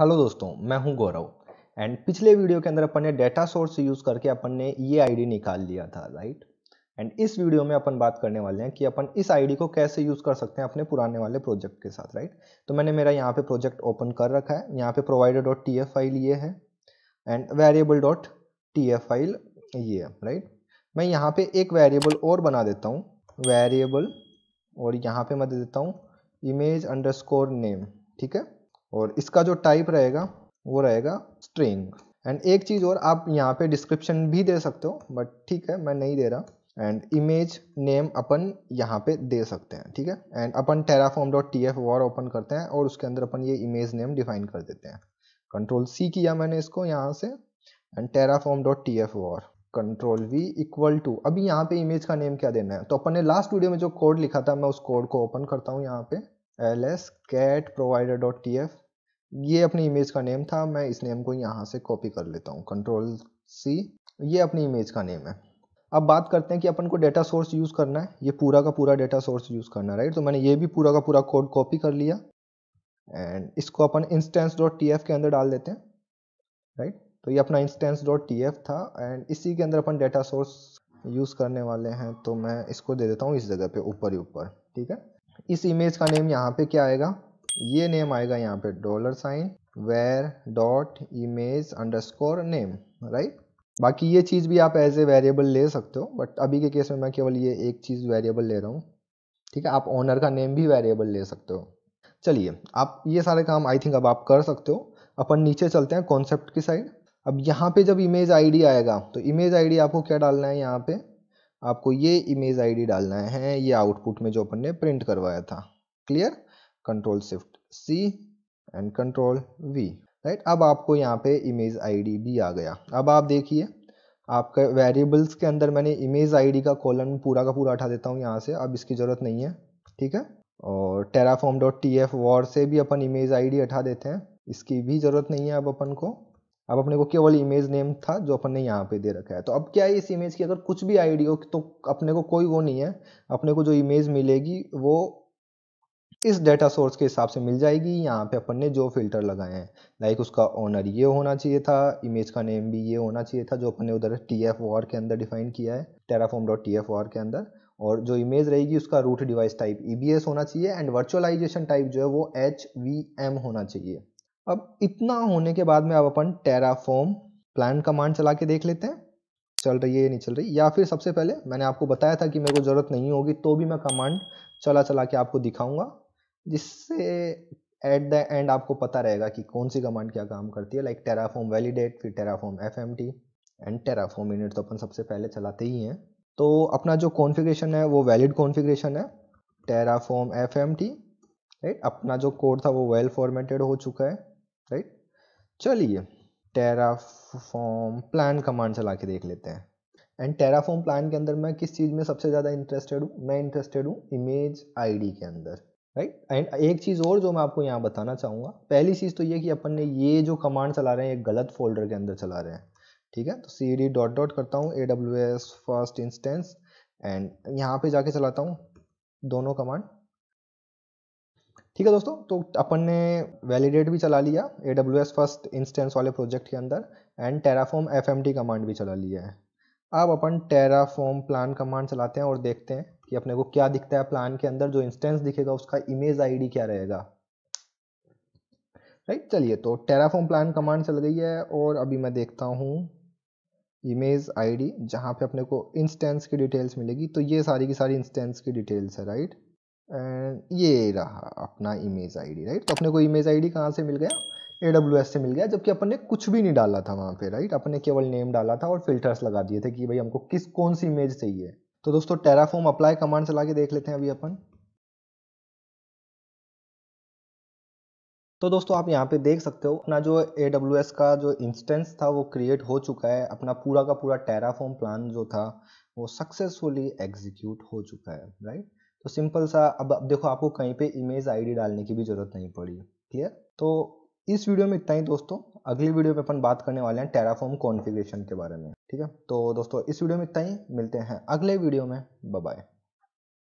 Hello दोस्तों मैं हूं गौरव एंड पिछले वीडियो के अंदर अपन ने डेटा सोर्स यूज़ करके अपन ने ये आईडी निकाल लिया था राइट एंड इस वीडियो में अपन बात करने वाले हैं कि अपन इस आईडी को कैसे यूज़ कर सकते हैं अपने पुराने वाले प्रोजेक्ट के साथ राइट तो मैंने मेरा यहाँ पे प्रोजेक्ट ओपन कर रखा है यहाँ पे provider dot T F file ये है and variable dot T F file ये है राइट मैं यहाँ पे एक वेरिएबल और बना देता हूँ वेरिएबल और यहाँ पे मैं दे देता हूँ इमेज अंडरस्कोर नेम ठीक है और इसका जो टाइप रहेगा वो रहेगा स्ट्रिंग एंड एक चीज़ और आप यहाँ पे डिस्क्रिप्शन भी दे सकते हो बट ठीक है मैं नहीं दे रहा एंड इमेज नेम अपन यहाँ पे दे सकते हैं ठीक है एंड अपन Terraform dot T F var open करते हैं और उसके अंदर अपन ये इमेज नेम डिफाइन कर देते हैं कंट्रोल सी किया मैंने इसको यहाँ से and Terraform dot T F var control V equal to अभी यहाँ पे इमेज का नेम क्या देना है तो अपन ने लास्ट वीडियो में जो कोड लिखा था मैं उस कोड को ओपन करता हूँ यहाँ पे L S cat provider dot T F ये अपनी इमेज का नेम था मैं इस नेम को यहाँ से कॉपी कर लेता हूँ कंट्रोल सी ये अपनी इमेज का नेम है अब बात करते हैं कि अपन को डेटा सोर्स यूज़ करना है ये पूरा का पूरा डेटा सोर्स यूज़ करना है राइट तो मैंने ये भी पूरा का पूरा कोड कॉपी कर लिया एंड इसको अपन इंस्टेंस डॉट टी एफ के अंदर डाल देते हैं राइट तो ये अपना इंस्टेंस डॉट टी एफ था एंड इसी के अंदर अपन डेटा सोर्स यूज़ करने वाले हैं तो मैं इसको दे देता हूँ इस जगह पे ऊपर ही ऊपर ठीक है इस इमेज का नेम यहाँ पे क्या आएगा ये नेम आएगा यहाँ पे dollar sign var dot image underscore name right बाकी ये चीज़ भी आप एज ए वेरिएबल ले सकते हो बट अभी के केस में मैं केवल ये एक चीज़ वेरिएबल ले रहा हूँ ठीक है आप ओनर का नेम भी वेरिएबल ले सकते हो चलिए आप ये सारे काम आई थिंक अब आप कर सकते हो अपन नीचे चलते हैं कॉन्सेप्ट की साइड अब यहाँ पे जब इमेज आईडी आएगा तो इमेज आईडी आपको क्या डालना है यहाँ पे आपको ये इमेज आईडी डालना है ये आउटपुट में जो अपन ने प्रिंट करवाया था clear control shift C and control V right अब आपको यहाँ पे इमेज आईडी भी आ गया अब आप देखिए आपके वेरिएबल्स के अंदर मैंने इमेज आईडी का कॉलम पूरा का पूरा उठा देता हूँ यहाँ से अब इसकी ज़रूरत नहीं है ठीक है और Terraform dot T F var से भी अपन इमेज आई उठा देते हैं इसकी भी ज़रूरत नहीं है अब अपन को अब अपने को केवल इमेज नेम था जो अपन ने यहाँ पे दे रखा है तो अब क्या है इस इमेज की अगर कुछ भी आईडी हो तो अपने को कोई वो नहीं है अपने को जो इमेज मिलेगी वो इस डेटा सोर्स के हिसाब से मिल जाएगी यहाँ पे अपन ने जो फिल्टर लगाए हैं लाइक उसका ओनर ये होना चाहिए था इमेज का नेम भी ये होना चाहिए था जो अपन ने उधर टी एफ के अंदर डिफाइन किया है टेराफॉर्म डॉट टी एफ के अंदर और जो इमेज रहेगी उसका रूट डिवाइस टाइप ई होना चाहिए एंड वर्चुअलाइजेशन टाइप जो है वो एच होना चाहिए अब इतना होने के बाद में अब अपन टेराफॉर्म प्लान कमांड चला के देख लेते हैं चल रही है या नहीं चल रही या फिर सबसे पहले मैंने आपको बताया था कि मेरे को ज़रूरत नहीं होगी तो भी मैं कमांड चला चला के आपको दिखाऊंगा जिससे एट द एंड आपको पता रहेगा कि कौन सी कमांड क्या काम करती है लाइक टेराफॉर्म वैलिडेट फिर Terraform F M T and Terraform unit तो अपन सबसे पहले चलाते ही हैं तो अपना जो कॉन्फ़िगरेशन है वो वैलिड कॉन्फ़िगरेशन है Terraform F M T right अपना जो कोड था वो वेल फॉर्मेटेड हो चुका है राइट चलिए टेराफॉर्म प्लान कमांड चला के देख लेते हैं एंड टेराफॉर्म प्लान के अंदर मैं किस चीज़ में सबसे ज़्यादा इंटरेस्टेड हूँ मैं इंटरेस्टेड हूँ इमेज आईडी के अंदर राइट right? एंड एक चीज़ और जो मैं आपको यहाँ बताना चाहूँगा पहली चीज़ तो ये कि अपन ने ये जो कमांड चला रहे हैं ये गलत फोल्डर के अंदर चला रहे हैं ठीक है तो सी डी डॉट डॉट करता हूँ A W S first instance and यहाँ पे जाके चलाता हूँ दोनों कमांड ठीक है दोस्तों तो अपन ने वैलिडेट भी चला लिया A W S first instance वाले प्रोजेक्ट के अंदर and Terraform F M T command भी चला लिया है अब अपन टेराफॉर्म प्लान कमांड चलाते हैं और देखते हैं कि अपने को क्या दिखता है प्लान के अंदर जो इंस्टेंस दिखेगा उसका इमेज डी क्या रहेगा राइट चलिए तो टेराफॉर्म प्लान कमांड चल गई है और अभी मैं देखता हूँ इमेज आईडी जहाँ पे अपने को इंस्टेंस की डिटेल्स मिलेगी तो ये सारी की सारी इंस्टेंस की डिटेल्स है राइट एंड ये रहा अपना इमेज आईडी राइट तो अपने को इमेज आईडी कहाँ से मिल गया ए डब्ल्यू एस से मिल गया जबकि अपन ने कुछ भी नहीं डाला था वहाँ पे राइट अपने केवल नेम डाला था और फिल्टर्स लगा दिए थे कि भाई हमको किस कौन सी इमेज चाहिए तो दोस्तों टेराफॉर्म अप्लाई कमांड चला के देख लेते हैं अभी अपन तो दोस्तों आप यहाँ पे देख सकते हो अपना जो ए डब्ल्यू एस का जो इंस्टेंस था वो क्रिएट हो चुका है अपना पूरा का पूरा टेराफॉर्म प्लान जो था वो सक्सेसफुली एग्जीक्यूट हो चुका है राइट तो सिंपल सा अब अब देखो आपको कहीं पे इमेज आईडी डालने की भी जरूरत नहीं पड़ी क्लियर तो इस वीडियो में इतना ही दोस्तों अगली वीडियो में अपन बात करने वाले हैं टेराफॉर्म कॉन्फ़िगरेशन के बारे में ठीक है तो दोस्तों इस वीडियो में इतना ही मिलते हैं अगले वीडियो में बाय